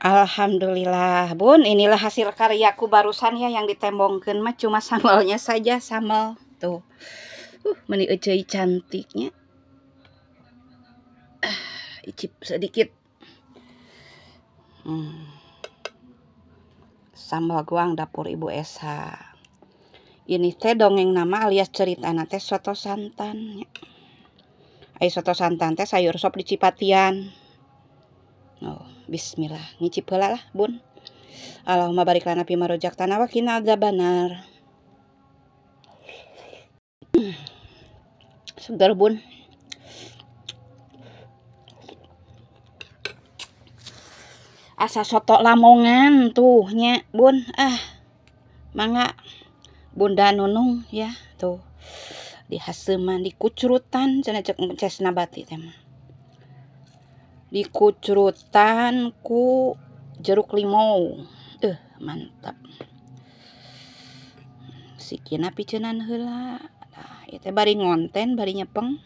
Alhamdulillah bun inilah hasil karyaku barusan ya yang ditembongkan mah cuma sambalnya saja sambal tuh uh, meni ecei cantiknya uh, icip sedikit hmm. sambal guang dapur ibu Esa ini teh dongeng nama alias cerita nate soto santan ya. Ayo soto santan teh sayur sop di Cipatian. Oh. Bismillah ngicip pela lah bun Allahumma barik lana fi marojak tanah kina ada banar segar bun asa soto lamongan tuh tuhnya bun ah mangga bunda nunung ya tuh di haseman di kucurutan cina cek cesna bati kucurutan ku jeruk limau eh mantap si kina picenan hela nah, itu bari ngonten bari nyepeng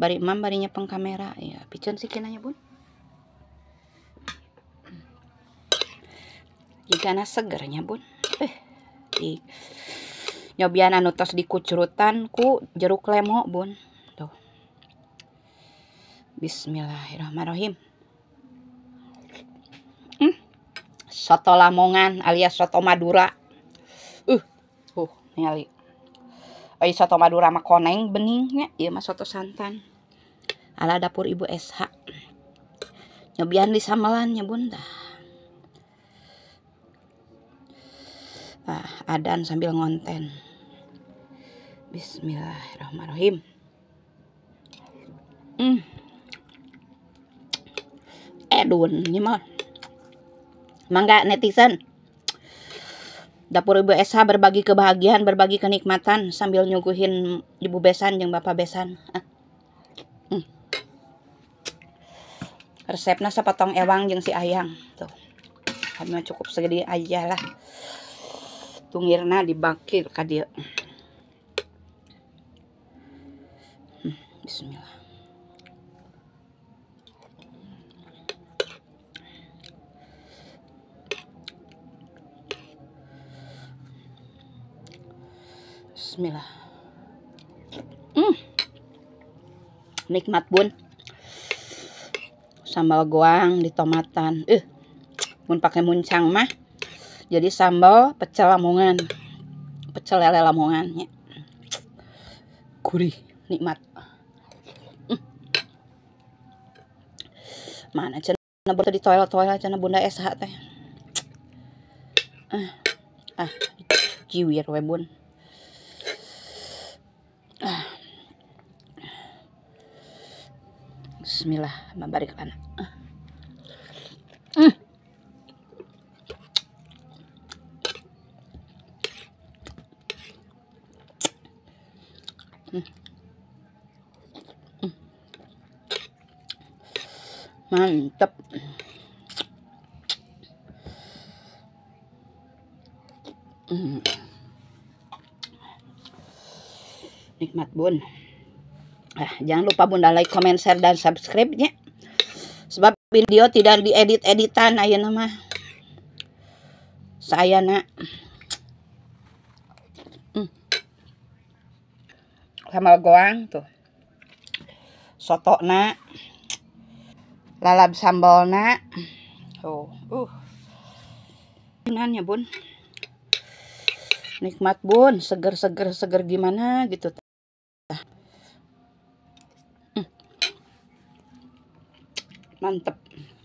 bari mam bari nyepeng kamera ya picen kinanya bun jika segernya bun eh di nyobian anu di kucurutan ku jeruk lemo bun Bismillahirrahmanirrahim. Hmm. Soto Lamongan alias soto Madura. Uh, uh, ningali. Oi soto Madura mah koneng beningnya, iya mah soto santan. Ala dapur Ibu SH. Nyobian di samelannya, Bunda. Ah, adan sambil ngonten. Bismillahirrahmanirrahim. Hmm doon. ini mah mangga netizen. Dapur Ibu SH berbagi kebahagiaan, berbagi kenikmatan sambil nyuguhin Ibu Besan yang Bapak Besan. Ah. Hmm. Resepnya sepotong ewang yang si Ayang. Tuh. Kami cukup segede aja lah. Tungirna dibakir kadir, hmm, Bismillah. Bismillah. Hmm. Nikmat bun. Sambal goang di tomatan. Eh, mun pakai muncang mah. Jadi sambal pecel Lamongan. Pecel lele Lamongan ya. Gurih, nikmat. Hmm. Mana bunda di toilet-toilet cenah Bunda SH teh. Ah, ah, jiwir we bun. Bismillah, mabarik anak. Mantap. Hmm. Nikmat bun. Nah, jangan lupa bunda like, comment, share, dan subscribe-nya. Sebab video tidak diedit-editan ayo nama. Saya nak. Hmm. goang tuh. Soto nak. Lalap sambal nak. oh, Uh. Nanya bun. Nikmat bun. Seger-seger-seger gimana gitu. mantep